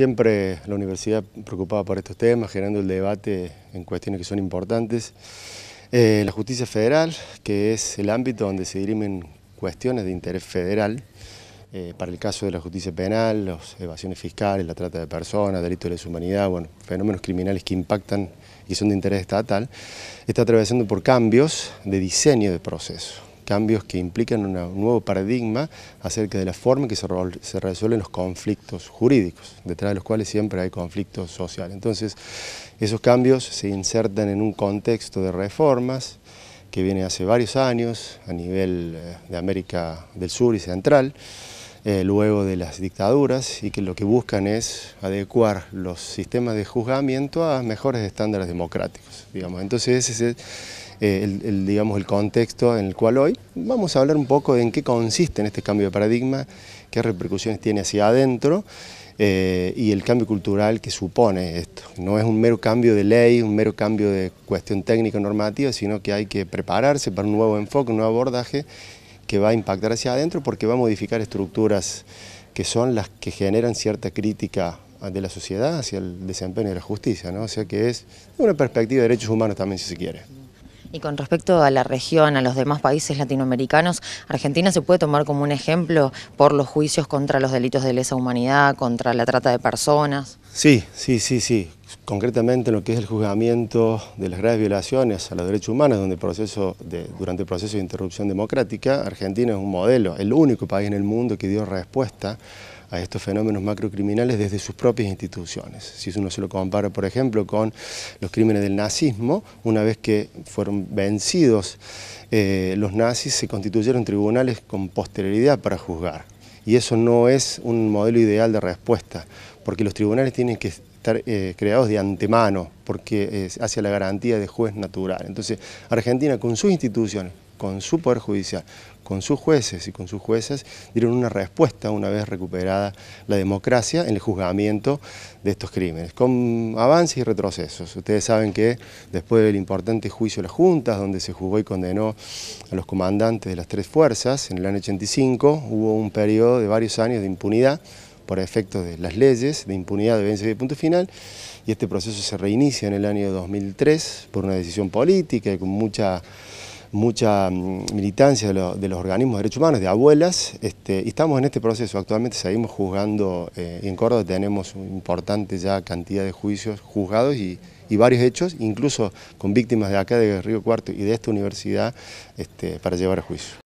Siempre la universidad preocupada por estos temas, generando el debate en cuestiones que son importantes. Eh, la justicia federal, que es el ámbito donde se dirimen cuestiones de interés federal, eh, para el caso de la justicia penal, las evasiones fiscales, la trata de personas, delitos de deshumanidad, bueno, fenómenos criminales que impactan y son de interés estatal, está atravesando por cambios de diseño de proceso cambios que implican un nuevo paradigma acerca de la forma en que se, se resuelven los conflictos jurídicos, detrás de los cuales siempre hay conflictos sociales. Entonces, esos cambios se insertan en un contexto de reformas que viene hace varios años a nivel eh, de América del Sur y Central, eh, luego de las dictaduras y que lo que buscan es adecuar los sistemas de juzgamiento a mejores estándares democráticos. Digamos. Entonces ese es eh, el, digamos, el contexto en el cual hoy vamos a hablar un poco de en qué consiste en este cambio de paradigma, qué repercusiones tiene hacia adentro eh, y el cambio cultural que supone esto. No es un mero cambio de ley, un mero cambio de cuestión técnica normativa, sino que hay que prepararse para un nuevo enfoque, un nuevo abordaje que va a impactar hacia adentro porque va a modificar estructuras que son las que generan cierta crítica de la sociedad hacia el desempeño de la justicia, ¿no? O sea que es una perspectiva de derechos humanos también, si se quiere. Y con respecto a la región, a los demás países latinoamericanos, ¿Argentina se puede tomar como un ejemplo por los juicios contra los delitos de lesa humanidad, contra la trata de personas? Sí, sí, sí, sí concretamente en lo que es el juzgamiento de las graves violaciones a los derechos humanos donde durante el proceso de interrupción democrática, Argentina es un modelo, el único país en el mundo que dio respuesta a estos fenómenos macrocriminales desde sus propias instituciones. Si uno se lo compara, por ejemplo, con los crímenes del nazismo, una vez que fueron vencidos eh, los nazis, se constituyeron tribunales con posterioridad para juzgar. Y eso no es un modelo ideal de respuesta, porque los tribunales tienen que estar eh, creados de antemano, porque es hacia la garantía de juez natural. Entonces, Argentina con su institución, con su Poder Judicial, con sus jueces y con sus jueces, dieron una respuesta una vez recuperada la democracia en el juzgamiento de estos crímenes, con avances y retrocesos. Ustedes saben que después del importante juicio de las juntas, donde se juzgó y condenó a los comandantes de las tres fuerzas, en el año 85 hubo un periodo de varios años de impunidad, por efectos de las leyes de impunidad de violencia de punto final y este proceso se reinicia en el año 2003 por una decisión política y con mucha mucha mm, militancia de, los organismos de derechos humanos, de abuelas, este, y estamos en este proceso. Actualmente seguimos juzgando, eh, en Córdoba tenemos una importante ya cantidad de juicios juzgados y, varios hechos, incluso con víctimas de acá, de Río Cuarto y de esta universidad, este, para llevar a juicio.